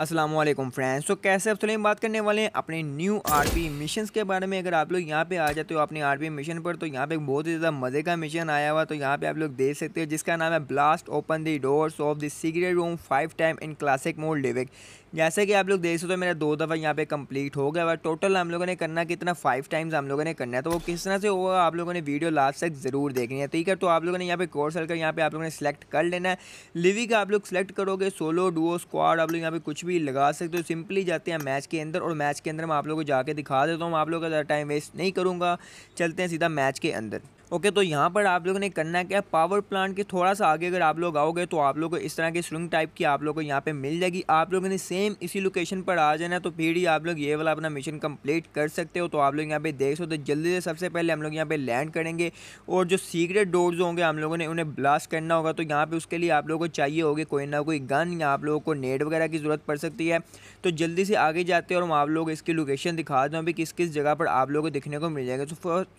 Aslam friends तो कैसे आप सलीम बात करने वाले हैं अपने न्यू आर पी मिशन के बारे में अगर आप लोग यहाँ पे आ जाते हो अपने आर पी मिशन पर तो यहाँ पे बहुत ही ज़्यादा मज़े का मिशन आया हुआ तो यहाँ पे आप लोग देख सकते हो जिसका नाम है blast open the doors of the secret room five time in classic mode लिविक जैसे कि आप लोग देख सकते हो मेरा दो दफ़ा यहाँ पे कंप्लीट हो गया और टोटल हम लोगों ने करना कितना फाइव टाइम्स हम लोगों ने करना है तो वो किस तरह से होगा आप लोगों ने वीडियो लास्ट तक ज़रूर देखनी है ठीक है तो आप लोगों ने यहाँ पे कोर्स कर यहाँ पे आप लोगों ने सेलेक्ट कर लेना है लिवी का आप लोग सेलेक्ट करोगे सोलो डुओ स्क्वाड आप लोग यहाँ पे कुछ भी लगा सकते हो सिंपली जाते हैं मैच के अंदर और मैच के अंदर मैं आप लोगों को जाके दिखा देता हूँ आप लोगों का ज़्यादा टाइम वेस्ट नहीं करूँगा चलते हैं सीधा मैच के अंदर ओके तो यहाँ पर आप लोगों ने करना क्या है पावर प्लांट के थोड़ा सा आगे अगर आप लोग आओगे तो आप लोग को इस तरह की स्विंग टाइप की आप लोग को यहाँ पे मिल जाएगी आप लोगों ने सेम इसी लोकेशन पर आ जाना तो फिर ही आप लोग ये वाला अपना मिशन कंप्लीट कर सकते हो तो आप लोग यहाँ पे देख सो तो जल्दी से सबसे पहले हम लोग यहाँ पर लैंड करेंगे और जो सीक्रेट डोर्स होंगे हम लोगों ने उन्हें ब्लास्ट करना होगा तो यहाँ पर उसके लिए आप लोगों को चाहिए होगी कोई ना कोई गन या आप लोगों को नेट वगैरह की ज़रूरत पड़ सकती है तो जल्दी से आगे जाते हैं और हम आप लोग इसकी लोकेशन दिखा दें अभी किस किस जगह पर आप लोगों को दिखने को मिल जाएगा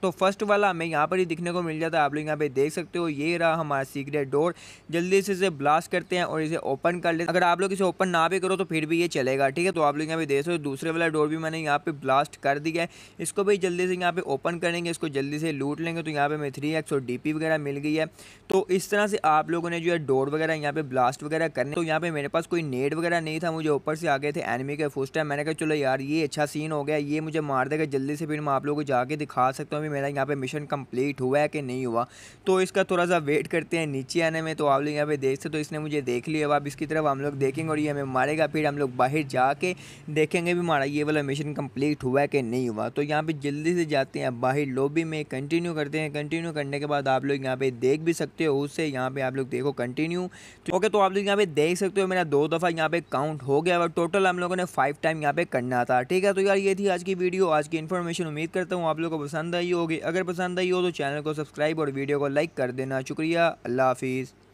तो फर्स्ट तो वाला हमें यहाँ पर ही देखने को मिल जाता है आप लोग यहाँ पे देख सकते हो ये रहा हमारा सीक्रेट डोर जल्दी से इसे ब्लास्ट करते हैं और इसे ओपन कर लेते अगर आप लोग इसे ओपन ना भी करो तो फिर भी ये चलेगा ठीक है तो आप लोग यहाँ पे देख सकते हो दूसरे वाला डोर भी मैंने यहाँ पे ब्लास्ट कर दिया है इसको भी जल्दी से यहाँ पे ओपन करेंगे इसको जल्दी से लूट लेंगे तो यहाँ पे मैं थ्री एक्स और डी वगैरह मिल गई है तो इस तरह से आप लोगों ने जो है डोर वगैरह यहाँ पे ब्लास्ट वगैरह करने तो यहाँ पे मेरे पास कोई नेट वगैरह नहीं था मुझे ऊपर से आ गए थे एनिमी के फर्स्ट टाइम मैंने कहा चलो यार ये अच्छा सीन हो गया ये मुझे मार देगा जल्दी से फिर मैं आप लोगों को जाके दिखा सकता हूँ मेरा यहाँ पे मिशन कंप्लीट हो हुआ है कि नहीं हुआ तो इसका थोड़ा सा वेट करते हैं नीचे आने में तो आप लोग यहाँ पे देख सकते हो तो इसने मुझे देख लिया अब आप इसकी तरफ हम लोग देखेंगे और ये हमें मारेगा फिर हम लोग बाहर जाके देखेंगे भी मारा ये वाला मिशन कम्प्लीट हुआ है कि नहीं हुआ तो यहाँ पर जल्दी से जाते हैं बाहर लोबी में कंटिन्यू करते हैं कंटिन्यू करने के बाद आप लोग यहाँ पर देख भी सकते हो उससे यहाँ पर आप लोग देखो कंटिन्यू तो ओके तो आप लोग यहाँ पे देख सकते हो मेरा दो दफ़ा यहाँ पे काउंट हो गया और टोटल हम लोगों ने फाइव टाइम यहाँ पे करना था ठीक है तो यार ये थी आज की वीडियो आज की इन्फॉर्मेशन उम्मीद करता हूँ आप लोग को पसंद आई होगी अगर पसंद आई हो तो चैनल चैनल को सब्सक्राइब और वीडियो को लाइक कर देना शुक्रिया अल्लाह हाफिज़